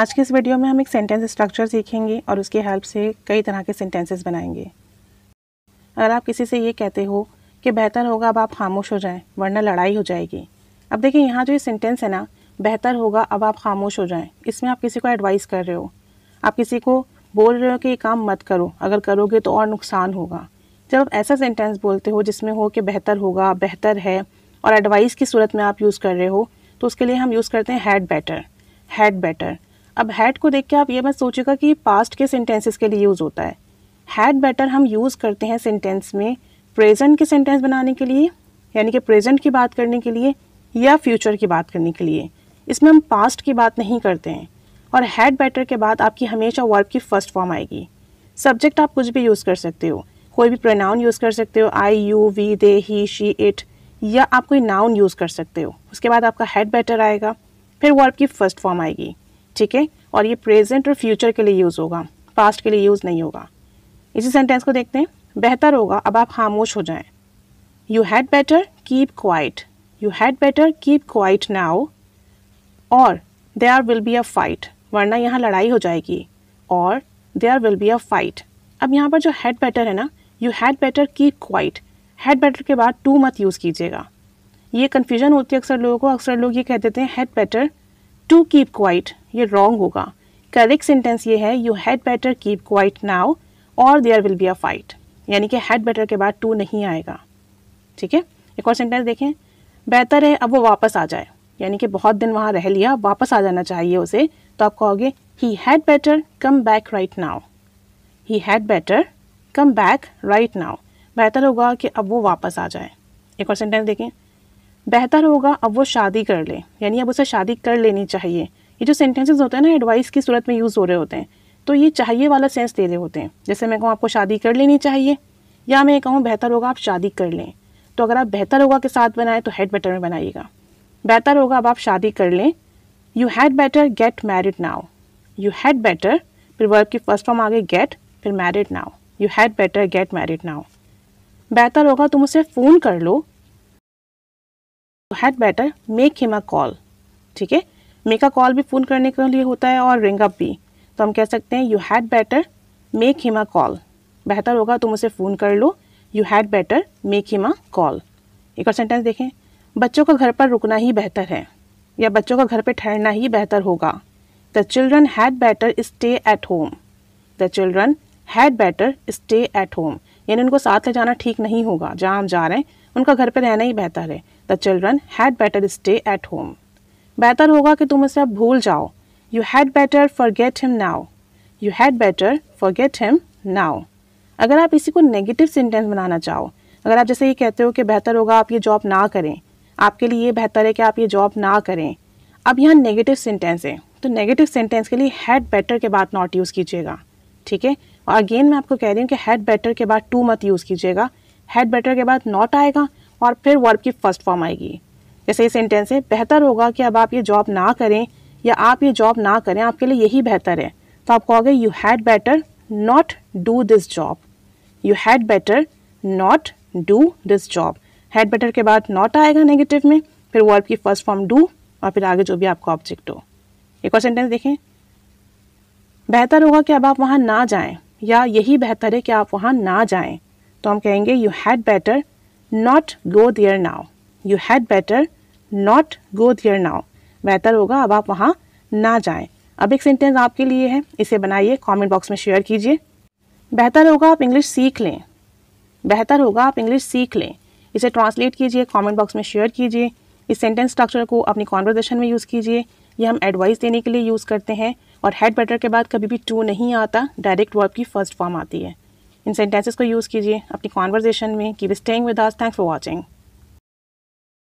आज के इस वीडियो में हम एक सेंटेंस स्ट्रक्चर सीखेंगे और उसकी हेल्प से कई तरह के सेंटेंसेस बनाएंगे अगर आप किसी से ये कहते हो कि बेहतर होगा अब आप खामोश हो जाएं वरना लड़ाई हो जाएगी अब देखिए यहाँ जो ये सेंटेंस है ना बेहतर होगा अब आप खामोश हो जाएं इसमें आप किसी को एडवाइस कर रहे हो आप किसी को बोल रहे हो कि ये काम मत करो अगर करोगे तो और नुकसान होगा जब आप ऐसा सेंटेंस बोलते हो जिसमें हो कि बेहतर होगा बेहतर है और एडवाइस की सूरत में आप यूज़ कर रहे हो तो उसके लिए हम यूज़ करते हैं हैड बेटर हैड बेटर अब हैड को देख के आप ये मत सोचेगा कि पास्ट के सेंटेंसेस के लिए यूज़ होता है हैड बेटर हम यूज़ करते हैं सेंटेंस में प्रेजेंट के सेंटेंस बनाने के लिए यानी कि प्रेजेंट की बात करने के लिए या फ्यूचर की बात करने के लिए इसमें हम पास्ट की बात नहीं करते हैं और हैड बेटर के बाद आपकी हमेशा वर्ब की फर्स्ट फॉर्म आएगी सब्जेक्ट आप कुछ भी यूज़ कर सकते हो कोई भी प्रोनाउन यूज़ कर सकते हो I you we they he she it या आप कोई नाउन यूज़ कर सकते हो उसके बाद आपका हेड बेटर आएगा फिर वर्ब की फर्स्ट फॉर्म आएगी ठीक है और ये प्रेजेंट और फ्यूचर के लिए यूज़ होगा पास्ट के लिए यूज़ नहीं होगा इसी सेंटेंस को देखते हैं बेहतर होगा अब आप खामोश हो जाएं you had better keep quiet you had better keep quiet now और there will be a fight वरना यहाँ लड़ाई हो जाएगी और there will be a fight अब यहाँ पर जो हैड बेटर है ना you had better keep quiet had better के बाद टू मत यूज़ कीजिएगा ये कन्फ्यूजन होती है अक्सर लोगों को अक्सर लोग ये कह देते हैं had better to keep quiet ये रॉन्ग होगा करेक्ट सेंटेंस ये है you had better keep quiet now और there will be a fight यानी कि हैड बेटर के बाद टू नहीं आएगा ठीक है एक और सेंटेंस देखें बेहतर है अब वो वापस आ जाए यानी कि बहुत दिन वहाँ रह लिया वापस आ जाना चाहिए उसे तो आप कहोगे he had better come back right now he had better come back right now बेहतर होगा कि अब वो वापस आ जाए एक और सेंटेंस देखें बेहतर होगा अब वो शादी कर ले यानी अब उसे शादी कर लेनी चाहिए ये जो सेंटेंसेस होते हैं ना एडवाइस की सूरत में यूज़ हो रहे होते हैं तो ये चाहिए वाला सेंस दे रहे होते हैं जैसे मैं कहूँ आपको शादी कर लेनी चाहिए या मैं कहूँ बेहतर होगा आप शादी कर लें तो अगर आप बेहतर होगा के साथ बनाएं तो हेड बेटर में बनाइएगा बेहतर होगा अब आप शादी कर लें you had better get married now you had better फिर वर्ब की फर्स्ट फॉर्म आगे गेट फिर married now you had better get married now बेहतर होगा तुम उसे फ़ोन कर लो had better make him a call ठीक है मेक अ कॉल भी फ़ोन करने के लिए होता है और रिंग अप भी तो हम कह सकते हैं you had better make him a call बेहतर होगा तुम उसे फ़ोन कर लो you had better make him a call एक और सेंटेंस देखें बच्चों का घर पर रुकना ही बेहतर है या बच्चों का घर पर ठहरना ही बेहतर होगा the children had better stay at home the children had better stay at home यानी उनको साथ ले जाना ठीक नहीं होगा जहाँ हम जा रहे हैं उनका घर पर रहना ही बेहतर है the children had better stay at home बेहतर होगा कि तुम इसे अब भूल जाओ you had better forget him now you had better forget him now अगर आप इसी को नेगेटिव सेंटेंस बनाना चाहो अगर आप जैसे ये कहते हो कि बेहतर होगा आप ये जॉब ना करें आपके लिए ये बेहतर है कि आप ये जॉब ना करें अब यहाँ नेगेटिव सेंटेंस है तो नेगेटिव सेंटेंस के लिए हैड बेटर के बाद नॉट यूज़ कीजिएगा ठीक है और अगेन मैं आपको कह रही हूँ कि हैड बेटर के बाद टू मत यूज़ कीजिएगा हैड बेटर के बाद नॉट आएगा और फिर वर्ब की फर्स्ट फॉर्म आएगी जैसे ये सेंटेंस है बेहतर होगा कि अब आप ये जॉब ना करें या आप ये जॉब ना करें आपके लिए यही बेहतर है तो आप कहोगे you had better not do this job you had better not do this job had better के बाद नॉट आएगा नेगेटिव में फिर वर्ब की फर्स्ट फॉर्म डू और फिर आगे जो भी आपका ऑब्जेक्ट हो एक और सेंटेंस देखें बेहतर होगा कि अब आप वहाँ ना जाएं या यही बेहतर है कि आप वहाँ ना जाएं तो हम कहेंगे you had better not go there now you had better not go there now बेहतर होगा अब आप वहाँ ना जाएं अब एक सेंटेंस आपके लिए है इसे बनाइए कमेंट बॉक्स में शेयर कीजिए बेहतर होगा आप इंग्लिश सीख लें बेहतर होगा आप इंग्लिश सीख लें इसे ट्रांसलेट कीजिए कमेंट बॉक्स में शेयर कीजिए इस सेंटेंस स्ट्रक्चर को अपनी कॉन्वर्जेशन में यूज़ कीजिए ये हम एडवाइस देने के लिए यूज़ करते हैं और हेड बेटर के बाद कभी भी टू नहीं आता डायरेक्ट वर्ब की फर्स्ट फॉर्म आती है इन सेंटेंसेस को यूज़ कीजिए अपनी कॉन्वर्जेशन में keep staying with us thanks for watching